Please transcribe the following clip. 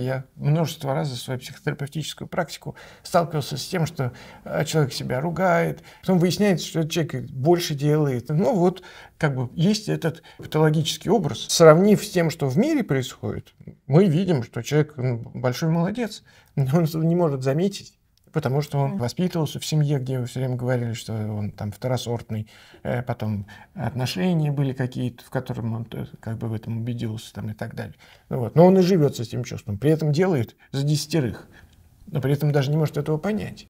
Я множество раз за свою психотерапевтическую практику сталкивался с тем, что э, человек себя ругает, потом выясняется, что человек больше делает. Ну вот, как бы есть этот патологический образ. Сравнив с тем, что в мире происходит, мы видим, что человек ну, большой молодец, но он не может заметить, потому что он воспитывался в семье, где все время говорили, что он там второсортный, э, потом отношения были какие-то, в котором он э, как бы в этом убедился там, и так далее. Ну вот. Но он и живет с этим чувством, при этом делает за десятерых, но при этом даже не может этого понять.